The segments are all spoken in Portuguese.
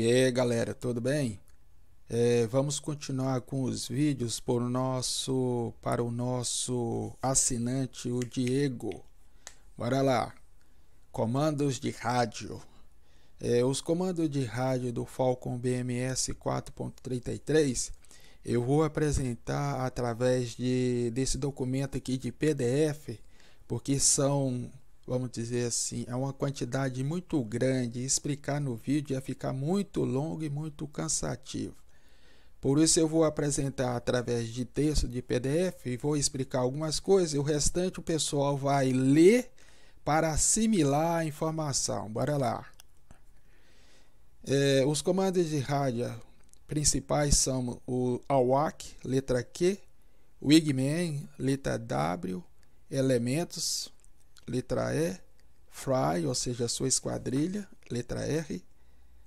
E aí galera, tudo bem? É, vamos continuar com os vídeos por nosso, para o nosso assinante, o Diego. Bora lá! Comandos de rádio. É, os comandos de rádio do Falcon BMS 4.33 eu vou apresentar através de, desse documento aqui de PDF, porque são vamos dizer assim, é uma quantidade muito grande. Explicar no vídeo ia ficar muito longo e muito cansativo. Por isso eu vou apresentar através de texto de PDF e vou explicar algumas coisas. E o restante o pessoal vai ler para assimilar a informação. Bora lá. É, os comandos de rádio principais são o AWAC, letra Q, WIGMAN, letra W, elementos, letra E, Fry, ou seja, a sua esquadrilha, letra R,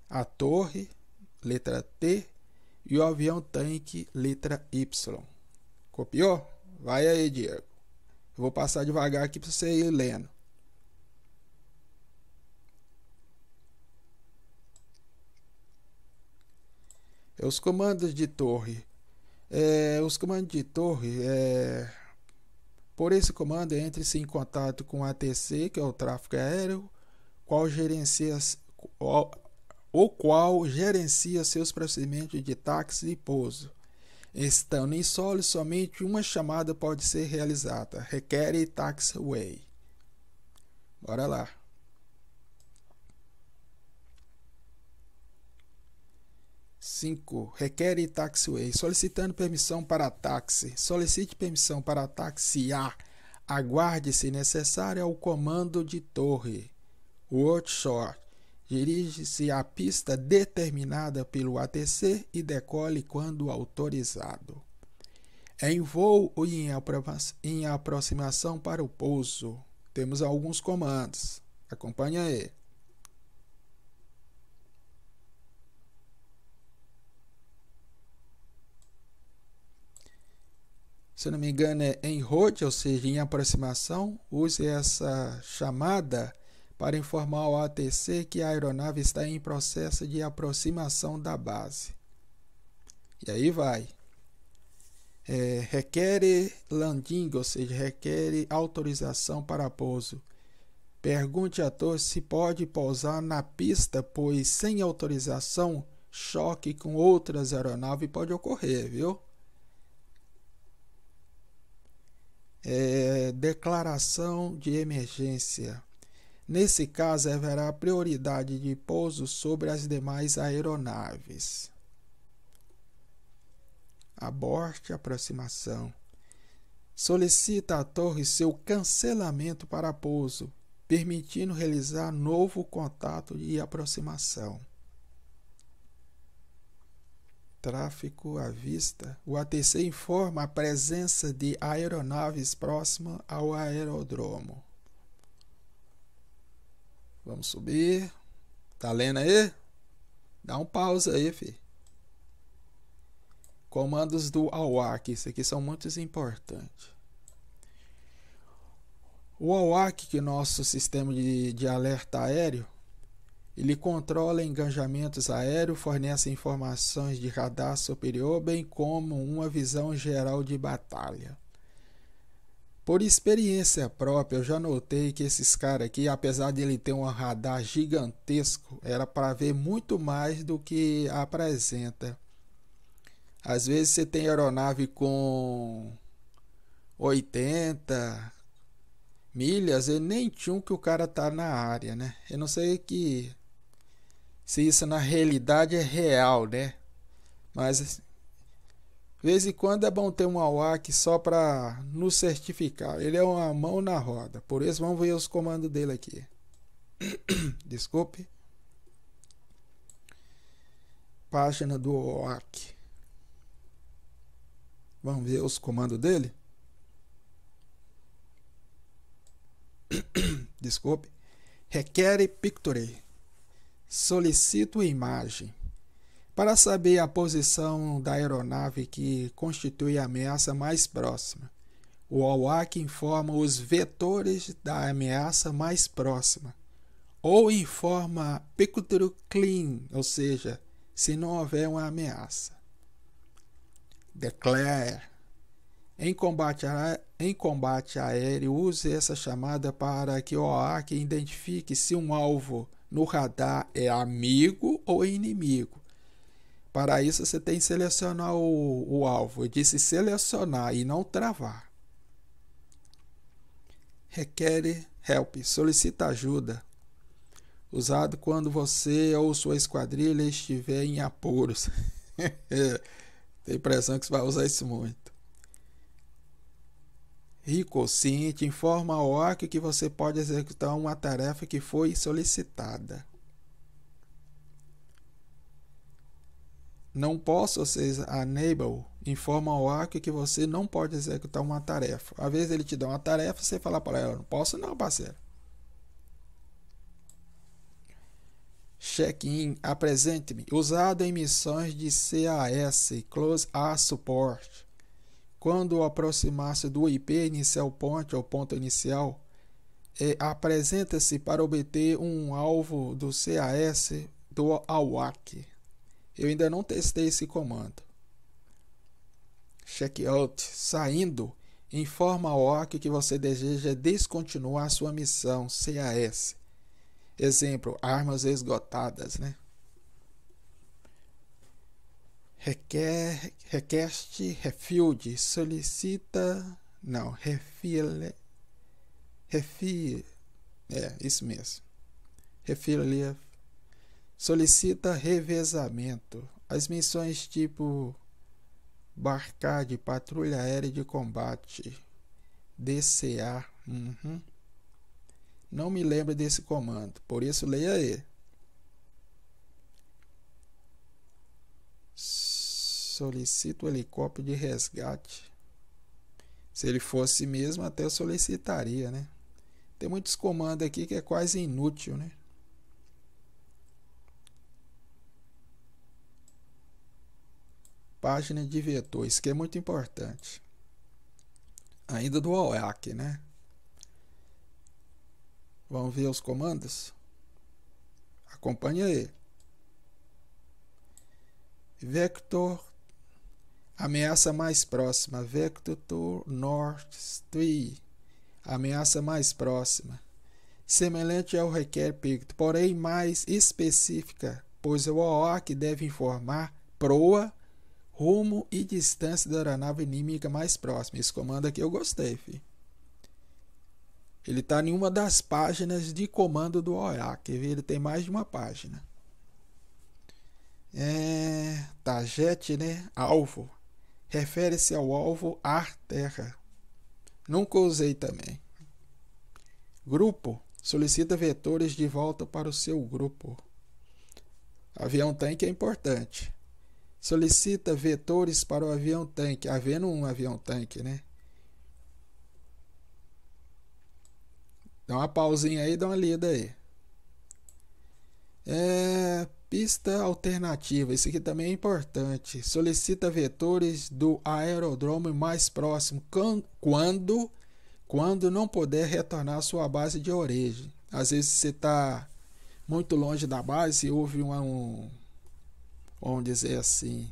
a torre, letra T, e o avião tanque, letra Y. Copiou? Vai aí, Diego. Eu vou passar devagar aqui para você ir lendo. É, os comandos de torre. É, os comandos de torre é, por esse comando, entre-se em contato com a ATC, que é o tráfego aéreo, qual gerencia, o qual gerencia seus procedimentos de táxi e pouso. Estando em solo, somente uma chamada pode ser realizada. Requer taxiway. Bora lá. 5. Requer taxiway. Solicitando permissão para táxi. Solicite permissão para taxiar. Aguarde, se necessário, ao comando de torre. Workshop. Dirige-se à pista determinada pelo ATC e decole quando autorizado. Em voo ou em aproximação para o pouso, temos alguns comandos. acompanhe aí. se não me engano, é em enrote, ou seja, em aproximação, use essa chamada para informar o ATC que a aeronave está em processo de aproximação da base. E aí vai. É, requer landing, ou seja, requer autorização para pouso. Pergunte à torre se pode pousar na pista, pois sem autorização, choque com outras aeronaves pode ocorrer, viu? é, declaração de emergência. Nesse caso, haverá prioridade de pouso sobre as demais aeronaves. Aborte aproximação. Solicita à torre seu cancelamento para pouso, permitindo realizar novo contato de aproximação tráfico à vista, o ATC informa a presença de aeronaves próximas ao aeródromo. Vamos subir. Tá lendo aí? Dá um pausa aí, fi. Comandos do AWAC. Isso aqui são muito importantes. O AWAC, que é nosso sistema de, de alerta aéreo, ele controla engajamentos aéreos, fornece informações de radar superior, bem como uma visão geral de batalha. Por experiência própria, eu já notei que esses caras aqui, apesar de ele ter um radar gigantesco, era para ver muito mais do que apresenta. Às vezes você tem aeronave com 80 milhas, e nem tinha um que o cara tá na área, né? Eu não sei que se isso na realidade é real, né? Mas vez em quando é bom ter um AWAC só para nos certificar. Ele é uma mão na roda. Por isso vamos ver os comandos dele aqui. Desculpe. Página do OAC. Vamos ver os comandos dele? Desculpe. Requer Pictory. Solicito imagem. Para saber a posição da aeronave que constitui a ameaça mais próxima, o OAC informa os vetores da ameaça mais próxima, ou informa picture clean, ou seja, se não houver uma ameaça. Declare. Em combate, a, em combate aéreo, use essa chamada para que o OAC identifique se um alvo no radar é amigo ou inimigo. Para isso você tem que selecionar o, o alvo. Eu disse selecionar e não travar. Requer help, solicita ajuda. Usado quando você ou sua esquadrilha estiver em apuros. É, tem impressão que você vai usar isso muito. Ricociente informa ao OAC que você pode executar uma tarefa que foi solicitada. Não posso, vocês enable informa ao OAC que você não pode executar uma tarefa. Às vezes ele te dá uma tarefa, você fala para ela, não posso não, parceiro. Check-in, apresente-me, usado em missões de CAS, Close A Support quando aproximar-se do IP inicial ponte ou ponto inicial, é, apresenta-se para obter um alvo do CAS do AWAC. Eu ainda não testei esse comando. Checkout saindo informa ao AWAC que você deseja descontinuar sua missão CAS. Exemplo, armas esgotadas, né? requer, request, refilled, solicita, não, refile, refi, é, isso mesmo, refile, solicita revezamento. As missões tipo barcar de patrulha aérea de combate, DCA, uhum. não me lembro desse comando, por isso leia ele. solicita o helicóptero de resgate. Se ele fosse mesmo, até solicitaria, né? Tem muitos comandos aqui que é quase inútil, né? Página de vetor, isso que é muito importante. Ainda do OAC, né? Vamos ver os comandos? acompanhe aí. Vector Ameaça mais próxima, Vector North Street. Ameaça mais próxima. Semelhante ao requer picto, porém mais específica, pois o OOC deve informar proa, rumo e distância da aeronave inimiga mais próxima. Esse comando aqui eu gostei, Ele está em uma das páginas de comando do OAC. Ele tem mais de uma página. É, Tajete, né? Alvo refere-se ao alvo ar-terra. Nunca usei também. Grupo solicita vetores de volta para o seu grupo. Avião tanque é importante. Solicita vetores para o avião tanque, havendo um avião tanque, né? Dá uma pausinha aí, dá uma lida aí. É, Pista alternativa, isso aqui também é importante. Solicita vetores do aeródromo mais próximo quando, quando não puder retornar à sua base de origem. Às vezes você está muito longe da base, e houve um, um, vamos dizer assim,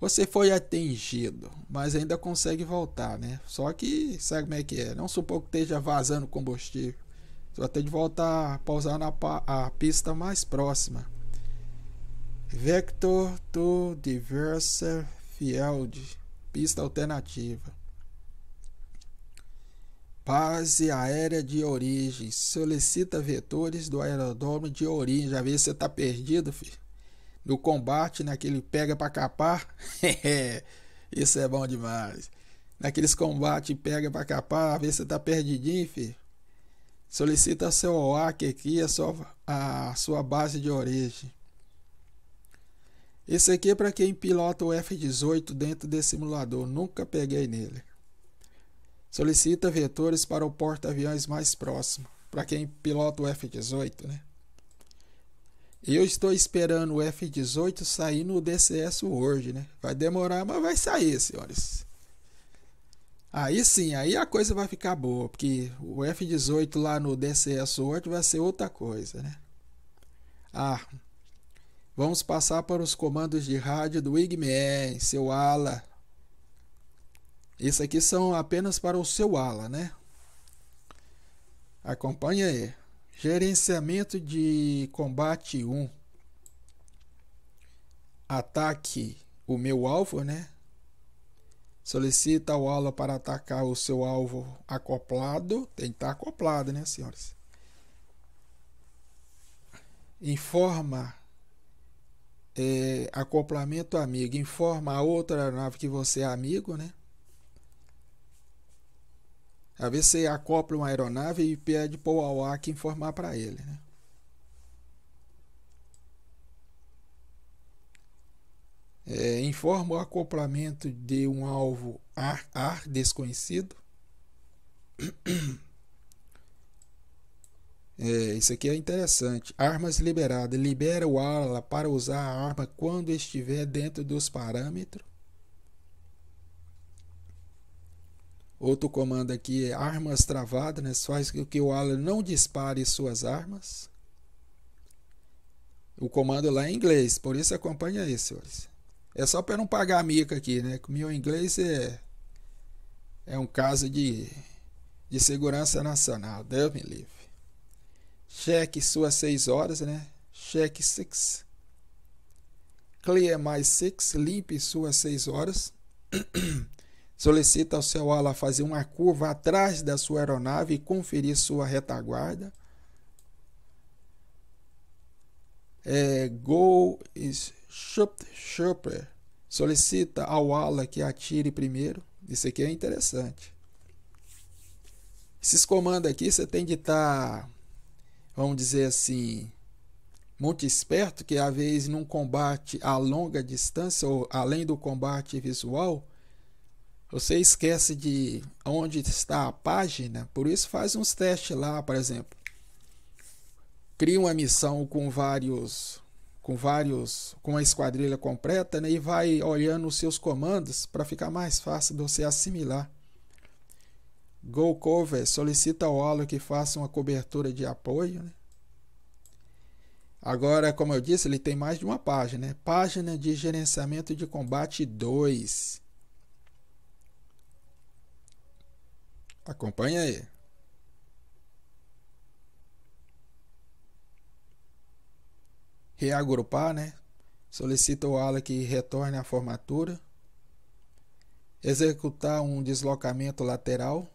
você foi atingido, mas ainda consegue voltar, né? Só que sabe como é que é? Não supor que esteja vazando combustível até de voltar a pausar na pa a pista mais próxima. Vector to Diverse Field, pista alternativa. Base aérea de origem. Solicita vetores do aeródromo de origem. Já vê se você tá perdido, filho. No combate, naquele pega para capar. Isso é bom demais. Naqueles combates pega para capar, vê se você tá perdidinho, filho. Solicita a seu OA que cria a sua base de origem. Esse aqui é para quem pilota o F-18 dentro desse simulador, nunca peguei nele. Solicita vetores para o porta-aviões mais próximo, para quem pilota o F-18, né? Eu estou esperando o F-18 sair no DCS hoje, né? Vai demorar, mas vai sair, senhores. Aí sim, aí a coisa vai ficar boa, porque o F18 lá no DCS World vai ser outra coisa, né? Ah, vamos passar para os comandos de rádio do Igman, seu ala. Isso aqui são apenas para o seu ala, né? Acompanha aí. Gerenciamento de combate 1. Ataque o meu alvo, né? Solicita o ala para atacar o seu alvo acoplado. Tem que estar tá acoplado, né, senhores? Informa é, acoplamento amigo. Informa a outra aeronave que você é amigo, né? Às vezes você acopla uma aeronave e pede para o AWAC informar para ele, né? é, informa o acoplamento de um alvo ar, ar desconhecido. É, isso aqui é interessante. Armas liberadas. Libera o ala para usar a arma quando estiver dentro dos parâmetros. Outro comando aqui é armas travadas. Né? Faz com que o ala não dispare suas armas. O comando lá é em inglês, por isso acompanha aí, senhores. É só para não pagar a mica aqui, né? Com o meu inglês é, é um caso de, de segurança nacional. Deus me livre. Cheque suas 6 horas, né? Cheque 6. Clear mais 6. Limpe suas 6 horas. Solicita ao seu ala fazer uma curva atrás da sua aeronave e conferir sua retaguarda. É, go is Chopper solicita ao ala que atire primeiro. Isso aqui é interessante. Esses comandos aqui você tem de estar, tá, vamos dizer assim, muito esperto, que às vezes num combate a longa distância, ou além do combate visual, você esquece de onde está a página, por isso faz uns testes lá, por exemplo. Cria uma missão com vários com vários, com a esquadrilha completa, né, e vai olhando os seus comandos para ficar mais fácil de você assimilar. Go Cover solicita ao Alo que faça uma cobertura de apoio. Né? Agora, como eu disse, ele tem mais de uma página. Né? Página de gerenciamento de combate 2. Acompanha aí. reagrupar, né? Solicita o ala que retorne à formatura. Executar um deslocamento lateral.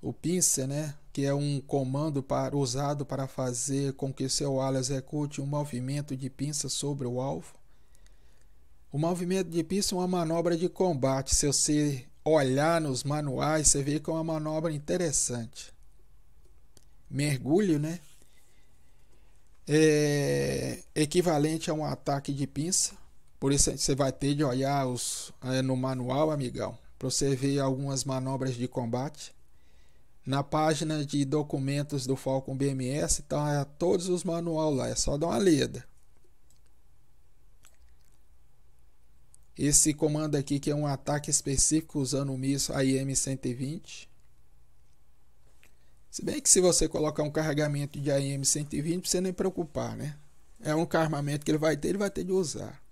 O pincer, né? Que é um comando para, usado para fazer com que seu ala execute um movimento de pinça sobre o alvo. O movimento de pinça é uma manobra de combate. Se você olhar nos manuais, você vê que é uma manobra interessante. Mergulho, né? é equivalente a um ataque de pinça. Por isso você vai ter de olhar os, é, no manual, amigão, para você ver algumas manobras de combate. Na página de documentos do Falcon BMS, tá então, é todos os manual lá, é só dar uma lida. Esse comando aqui que é um ataque específico usando o míssil AIM-120. Se bem que se você colocar um carregamento de AM120, não precisa nem preocupar, né? É um armamento que ele vai ter, ele vai ter de usar.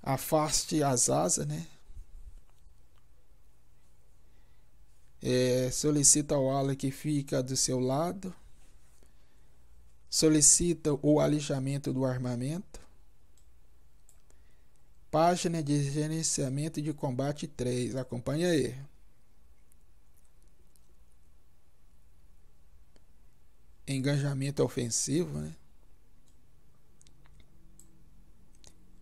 Afaste as asas, né? É, solicita o ala que fica do seu lado. Solicita o alijamento do armamento. Página de gerenciamento de combate 3. Acompanha aí. enganjamento ofensivo, né?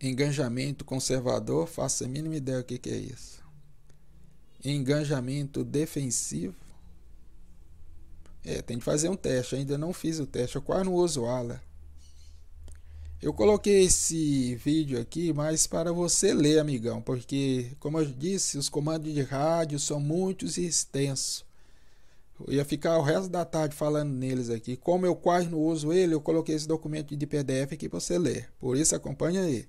Enganjamento conservador, faço a mínima ideia o que, que é isso. Enganjamento defensivo. É, tem que fazer um teste. ainda não fiz o teste. Eu quase não uso ala. Eu coloquei esse vídeo aqui mais para você ler, amigão, porque, como eu disse, os comandos de rádio são muitos e extensos. Eu ia ficar o resto da tarde falando neles aqui. Como eu quase não uso ele, eu coloquei esse documento de PDF aqui para você ler. Por isso, acompanha aí.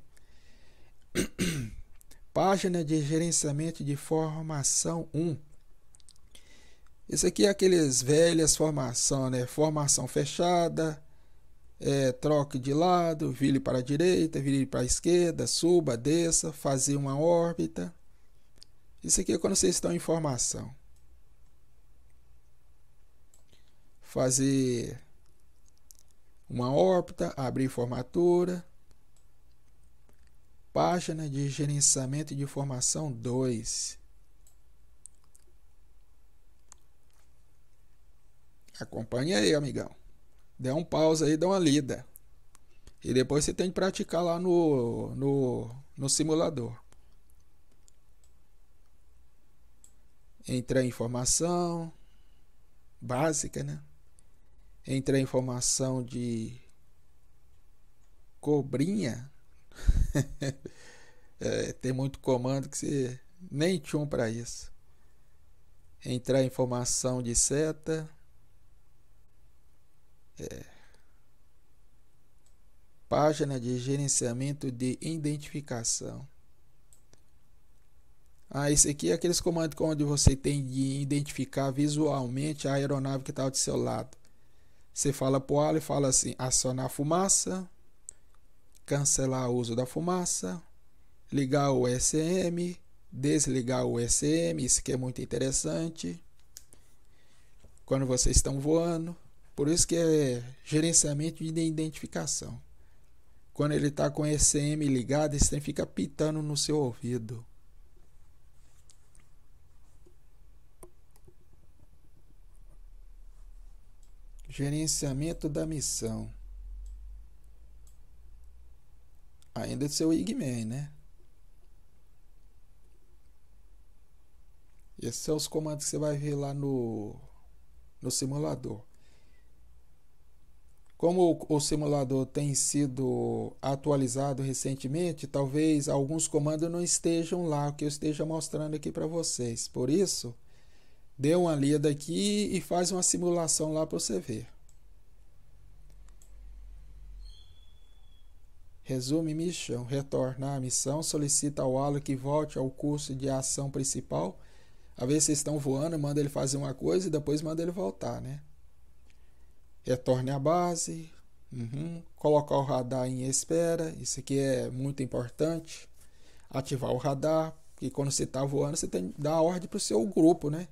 Página de gerenciamento de formação 1. Isso aqui é aqueles velhas formação, né? Formação fechada, é, troque de lado, vire para a direita, vire para a esquerda, suba, desça, fazer uma órbita. Isso aqui é quando vocês estão em formação. fazer uma órbita, abrir formatura. Página de gerenciamento de formação 2. Acompanhe aí, amigão. Dê um pausa aí, dá uma lida. E depois você tem que praticar lá no, no, no simulador. Entrar em informação básica, né? entre a informação de cobrinha. é, tem muito comando que você nem tinha para isso. Entrar a informação de seta. É, página de gerenciamento de identificação. Ah, esse aqui é aqueles comandos onde você tem de identificar visualmente a aeronave que está do seu lado. Você fala para o alho e fala assim: acionar a fumaça, cancelar o uso da fumaça, ligar o SM, desligar o SM, isso que é muito interessante. Quando vocês estão voando, por isso que é gerenciamento de identificação. Quando ele está com o ECM ligado, esse trem fica pitando no seu ouvido. Gerenciamento da missão. Ainda de seu Igman, né? Esses são os comandos que você vai ver lá no, no simulador. Como o, simulador tem sido atualizado recentemente, talvez alguns comandos não estejam lá, o que eu esteja mostrando aqui para vocês. Por isso, dê uma lida aqui e faz uma simulação lá para você ver. Resume Mission: retornar à missão, solicita ao Alo que volte ao curso de ação principal. Às vezes vocês estão voando, manda ele fazer uma coisa e depois manda ele voltar, né? Retorne à base, uhum. colocar o radar em espera, isso aqui é muito importante. Ativar o radar, e quando você está voando, você tem que dar a ordem para o seu grupo, né?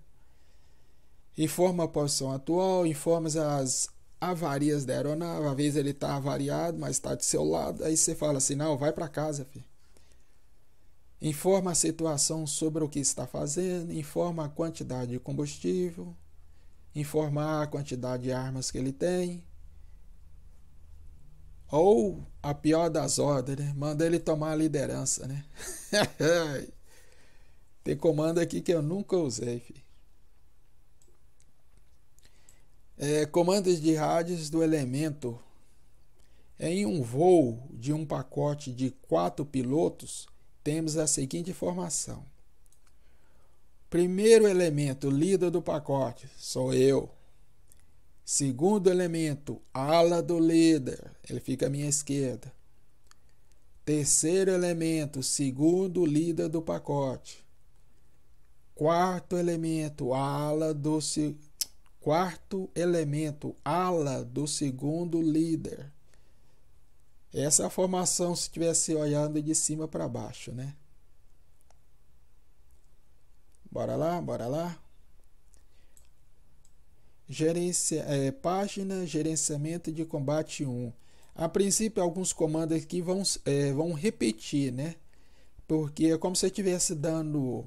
Informa a posição atual, informa as avarias da aeronave, às vezes ele está avariado, mas está do seu lado, aí você fala assim: não, vai para casa, filho. Informa a situação sobre o que está fazendo, informa a quantidade de combustível, informar a quantidade de armas que ele tem. Ou a pior das ordens, né? manda ele tomar a liderança, né? Tem comando aqui que eu nunca usei, filho. É, comandos de rádios do elemento. Em um voo de um pacote de quatro pilotos, temos a seguinte informação. Primeiro elemento, líder do pacote, sou eu. Segundo elemento, ala do líder, ele fica à minha esquerda. Terceiro elemento, segundo líder do pacote. Quarto elemento, ala do, quarto elemento, ala do segundo líder. Essa é a formação se estivesse olhando de cima para baixo, né? Bora lá, bora lá. é, página Gerenciamento de Combate 1. A princípio, alguns comandos aqui vão, é, vão repetir, né? Porque é como se eu estivesse dando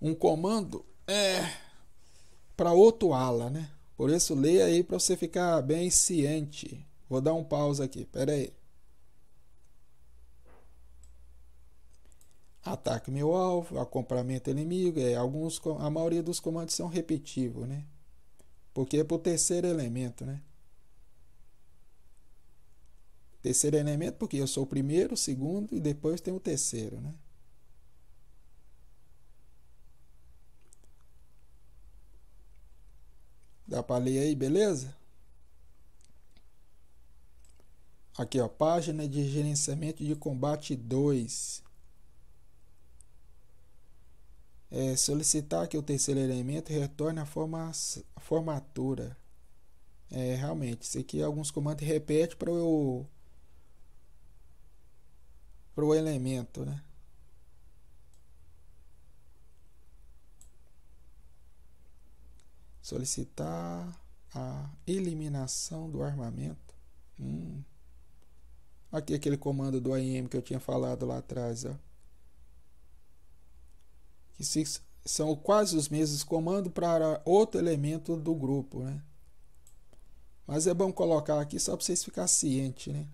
um comando. É para outro ala, né? Por isso leia aí para você ficar bem ciente. Vou dar um pausa aqui, pera aí. Ataque meu alvo, acompanhamento inimigo, é, alguns, a maioria dos comandos são repetivos, né? Porque é para o terceiro elemento, né? Terceiro elemento porque eu sou o primeiro, o segundo e depois tem o terceiro, né? Dá para ler aí, beleza? Aqui, ó, página de gerenciamento de combate 2. É, solicitar que o terceiro elemento retorne a forma, formatura. É, realmente, isso aqui alguns comandos repete para o para o elemento, né? solicitar a eliminação do armamento. Hum. Aqui aquele comando do AM que eu tinha falado lá atrás, ó. que se, são quase os mesmos comandos para outro elemento do grupo, né? Mas é bom colocar aqui só para vocês ficarem cientes, né?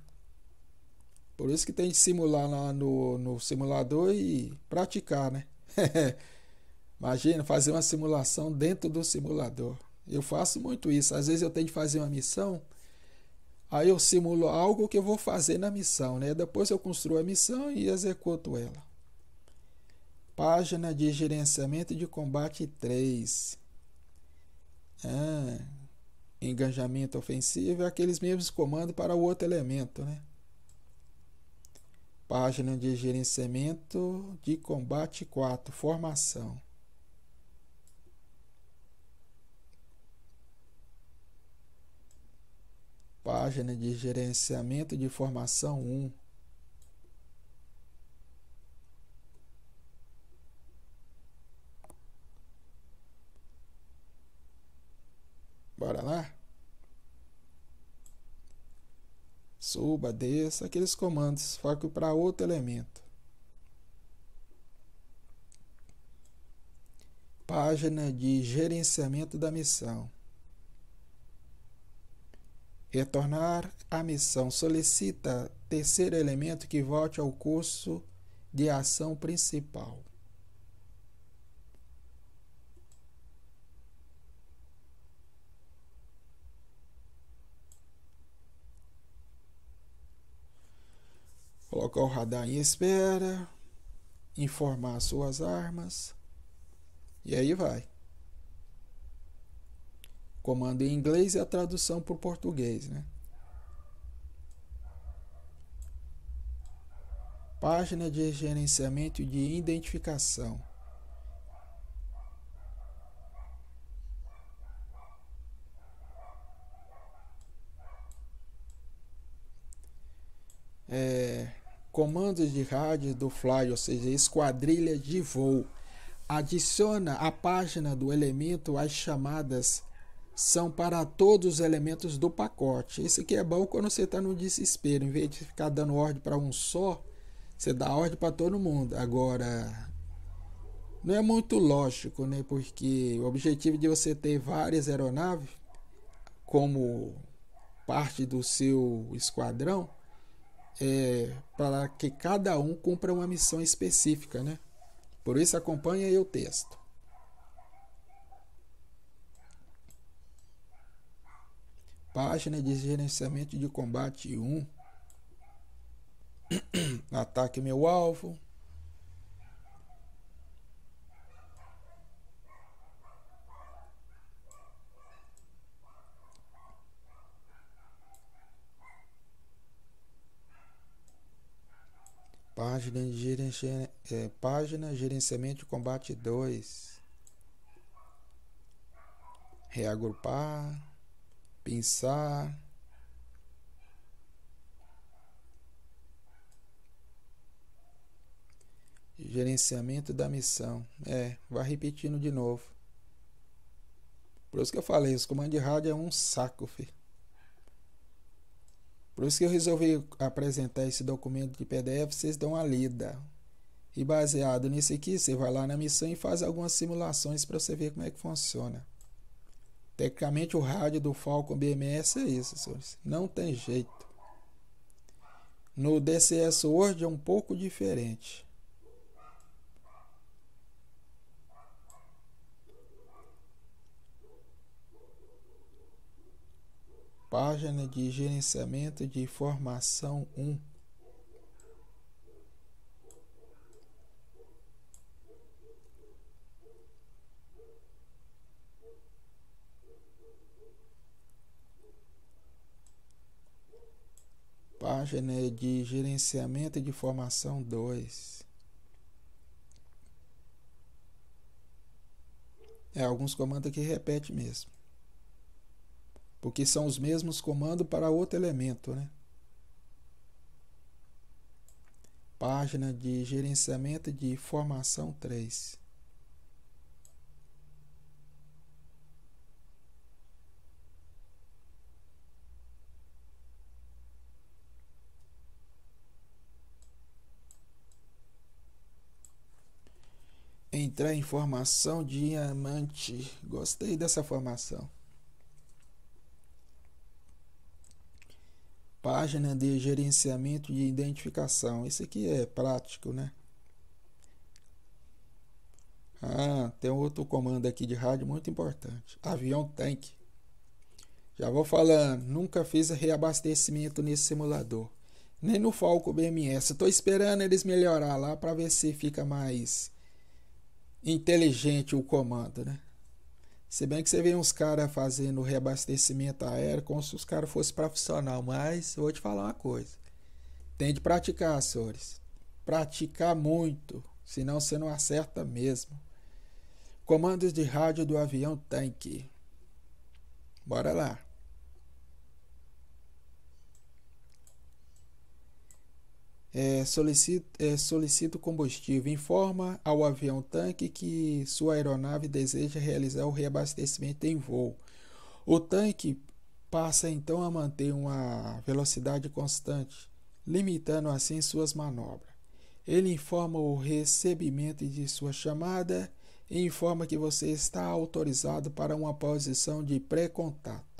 Por isso que tem de simular lá no, no simulador e praticar, né? Imagina fazer uma simulação dentro do simulador. Eu faço muito isso. Às vezes eu tenho que fazer uma missão, aí eu simulo algo que eu vou fazer na missão, né? Depois eu construo a missão e executo ela. Página de gerenciamento de combate 3. Ah, é, engajamento ofensivo é aqueles mesmos comandos para o outro elemento, né? Página de gerenciamento de combate 4, formação. página de gerenciamento de formação 1. Bora lá? Suba, desça, aqueles comandos, foco para outro elemento. Página de gerenciamento da missão. Retornar à missão solicita terceiro elemento que volte ao curso de ação principal. Colocar o radar em espera, informar suas armas e aí vai comando em inglês e a tradução para o português. Né? Página de gerenciamento de identificação. É, comandos de rádio do fly, ou seja, esquadrilha de voo. Adiciona a página do elemento às chamadas são para todos os elementos do pacote. Isso aqui é bom quando você está no desespero. Em vez de ficar dando ordem para um só, você dá ordem para todo mundo. Agora, não é muito lógico, né? Porque o objetivo de você ter várias aeronaves como parte do seu esquadrão é para que cada um cumpra uma missão específica, né? Por isso acompanha aí o texto. Página de gerenciamento de combate 1. Ataque meu alvo. Página, de gerenci... é, página Gerenciamento de Combate 2. Reagrupar pensar. Gerenciamento da missão. É, vai repetindo de novo. Por isso que eu falei, os comandos de rádio é um saco, filho. Por isso que eu resolvi apresentar esse documento de PDF, vocês dão uma lida. E baseado nisso aqui, você vai lá na missão e faz algumas simulações para você ver como é que funciona. Tecnicamente, o rádio do Falcon BMS é isso, senhores. Não tem jeito. No DCS Word é um pouco diferente. Página de gerenciamento de informação 1. página é de gerenciamento de formação 2. É alguns comandos que repete mesmo. Porque são os mesmos comandos para outro elemento, né? Página de gerenciamento de formação 3. entrar em formação diamante. Gostei dessa formação. Página de gerenciamento de identificação. Isso aqui é prático, né? Ah, tem outro comando aqui de rádio muito importante. Avião tanque. Já vou falando, nunca fiz reabastecimento nesse simulador. Nem no Falco BMS. Estou esperando eles melhorar lá para ver se fica mais inteligente o comando, né? Se bem que você vê uns caras fazendo reabastecimento aéreo como se os caras fossem profissional, mas vou te falar uma coisa. Tem de praticar, senhores. Praticar muito, senão você não acerta mesmo. Comandos de rádio do avião tanque. Bora lá. é, é, solicito combustível. Informa ao avião tanque que sua aeronave deseja realizar o reabastecimento em voo. O tanque passa então a manter uma velocidade constante, limitando assim suas manobras. Ele informa o recebimento de sua chamada e informa que você está autorizado para uma posição de pré-contato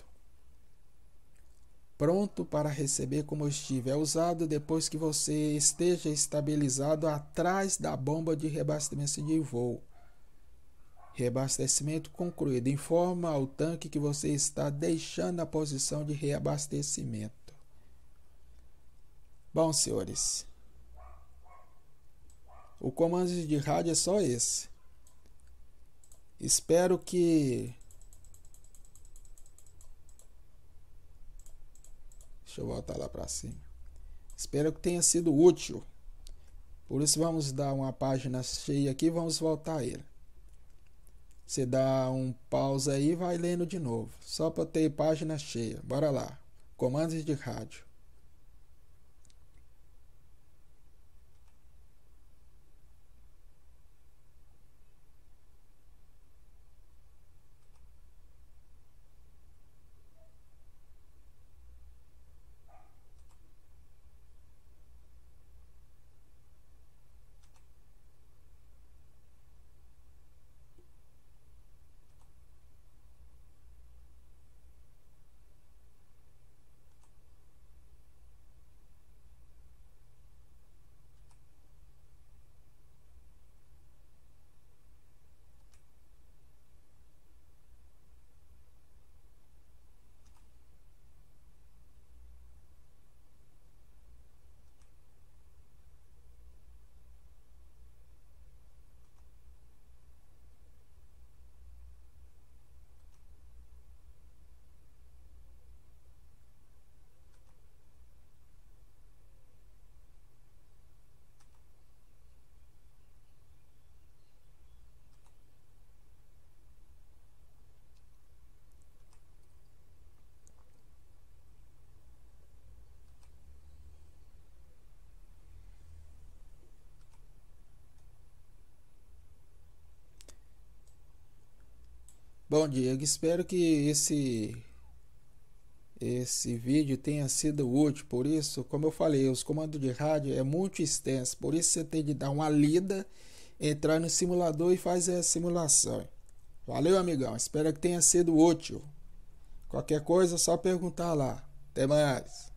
pronto para receber combustível. É usado depois que você esteja estabilizado atrás da bomba de reabastecimento de voo. Reabastecimento concluído. Informa ao tanque que você está deixando a posição de reabastecimento. Bom, senhores, o comando de rádio é só esse. Espero que Deixa eu voltar lá para cima. Espero que tenha sido útil. Por isso vamos dar uma página cheia aqui, vamos voltar a ele. Você dá um pausa aí e vai lendo de novo, só para ter página cheia. Bora lá. Comandos de rádio. Bom Diego, espero que esse esse vídeo tenha sido útil. Por isso, como eu falei, os comandos de rádio é muito extenso, por isso você tem de dar uma lida, entrar no simulador e fazer a simulação. Valeu, amigão. Espero que tenha sido útil. Qualquer coisa, é só perguntar lá. Até mais.